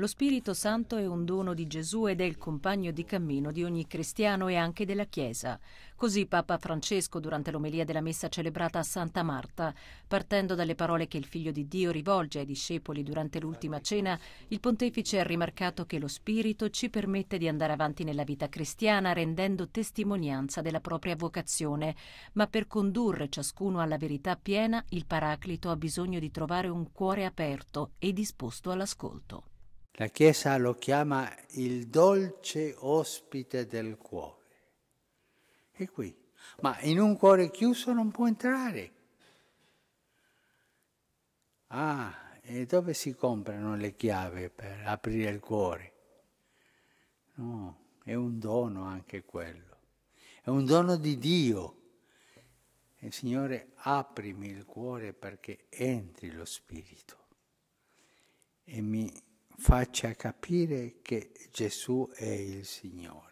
Lo Spirito Santo è un dono di Gesù ed è il compagno di cammino di ogni cristiano e anche della Chiesa. Così Papa Francesco durante l'omelia della messa celebrata a Santa Marta, partendo dalle parole che il Figlio di Dio rivolge ai discepoli durante l'ultima cena, il pontefice ha rimarcato che lo Spirito ci permette di andare avanti nella vita cristiana rendendo testimonianza della propria vocazione, ma per condurre ciascuno alla verità piena il Paraclito ha bisogno di trovare un cuore aperto e disposto all'ascolto. La Chiesa lo chiama il dolce ospite del cuore. E qui. Ma in un cuore chiuso non può entrare. Ah, e dove si comprano le chiavi per aprire il cuore? No, è un dono anche quello. È un dono di Dio. E Signore, aprimi il cuore perché entri lo Spirito e mi faccia capire che Gesù è il Signore.